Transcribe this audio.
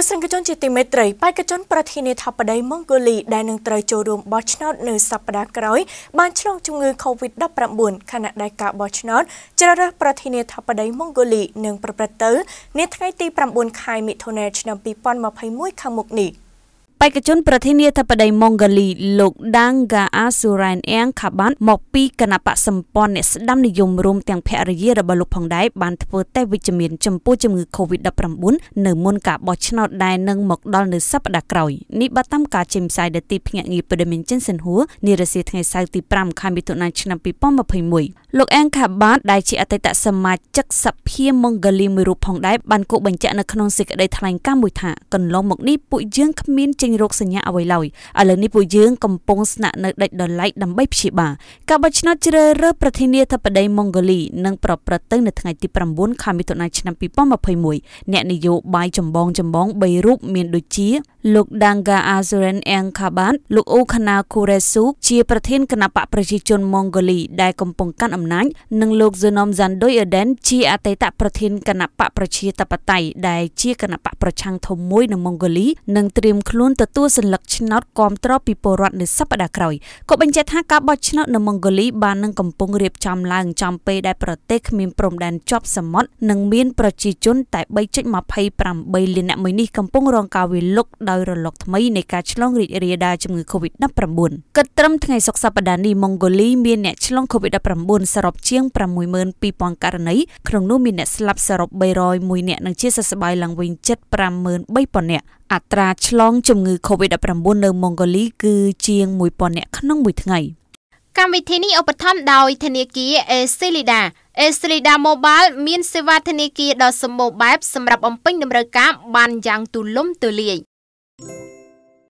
ទស្សនិកជនជាទីមេត្រីបេក្ខជនប្រធានាធិបតីម៉ុងហ្គូលីដែលនឹងត្រូវចូលរួមបោះឆ្នោតនៅសប្តាហ៍ក្រោយបានឆ្លងជំងឺ Covid-19 ខណៈដែលការបោះឆ្នោតជ្រើសរើសប្រធានាធិបតីម៉ុងហ្គូលីនឹងប្រព្រឹត្តទៅនាថ្ងៃទី9ខែមិថុនាឆ្នាំ2021ខាងមុខនេះ។បេក្ខជនប្រធានាធិបតីម៉ុងហ្គូលី លោកដាងហ្គាអាស៊ូរ៉ែនអៀងខាបានមកពីគណៈបកសម្ព័ន្ធអ្នកស្ដាំនិយមរួមទាំងភរិយារបស់លោកផងដែរបានធ្វើតេស្តវិជ្ជមានចំពោះជំងឺ Covid-19 នៅមុនការបោះឆ្នោតដែលនឹងមកដល់នៅសប្តាហ៍ក្រោយនេះបើតាមការចេញផ្សាយដែលទីភ្នាក់ងារព័ត៌មានចិនសិនហួរនារសៀលថ្ងៃសៅរ៍ទី5ខែមិថុនាឆ្នាំ2021លោកអេងខាបាតដែលជាអតីតសមាជិកសភាម៉ុងហ្គូលីមួយរូបផងដែរបានគូបញ្ជាក់នៅក្នុងសេចក្តីថ្លែងការណ៍មួយថាកន្លងមកនេះពួកយើងគ្មានចេញរោគសញ្ញាអ្វីឡើយឥឡូវនេះពួកយើងកំពុងស្នាក់នៅដាច់ដោយឡែកដើម្បីព្យាបាលការបោះឆ្នោតជ្រើសរើសប្រធានាធិបតីម៉ុងហ្គូលីនឹងប្រព្រឹត្តទៅនៅថ្ងៃទី9ខែមិថុនាឆ្នាំ2021អ្នកនយោបាយចម្បងចម្បង3រូបមានដូចជាលោកដាងកាអាសូរិនអេងខាបាតលោកអូខាណាគូរ៉េស៊ូជាប្រធានគណៈបកប្រជាជនម៉ុងហ្គូលីដែលកំពុងកាន់អំណាចនិងលោក Zonom Zandoi Eden ជាអតីតប្រធានគណៈបកប្រជាធិបតេយ្យដែលជាគណៈបកប្រឆាំងធំមួយនៅម៉ុងហ្គូលីនិងត្រៀមខ្លួនទទួលសញ្ញាឆ្នោតគាំទ្រ ពីពលរដ្ឋនៅសប្តាហ៍ក្រោយក៏បញ្ជាក់ថាការបោះឆ្នោតនៅម៉ុងហ្គូលី បាននឹងកំពុងរៀបចំឡើង ចំពេលដែលប្រទេសគ្មានព្រំដែនជាប់សមុទ្រនិងមានប្រជាជន តែ3.28លាននាក់មួយនេះកំពុងរងការវាយលុកដោយរលកថ្មីនៃការឆ្លងរីករាលដាលជំងឺ Covid-19 គិតត្រឹមថ្ងៃសុក្រសប្តាហ៍នេះម៉ុងហ្គូលីមានអ្នកឆ្លង Covid-19 សរុបជាង62000ករណីក្នុងនោះមានអ្នកស្លាប់សរុប301នាក់និងជាសះស្បើយឡើងវិញជិត53000នាក់អត្រាឆ្លងជំងឺ Covid-19 នៅម៉ុងហ្គូលី គឺជាង1000នាក់ក្នុងមួយថ្ងៃកម្មវិធីនេះឧបត្ថម្ភដោយធនាគារ Eslida Eslida Mobile មានសេវាធនាគារដ៏សម្បូរបែបសម្រាប់បំពេញតម្រូវការបានយ៉ាងទូលំទូលាយ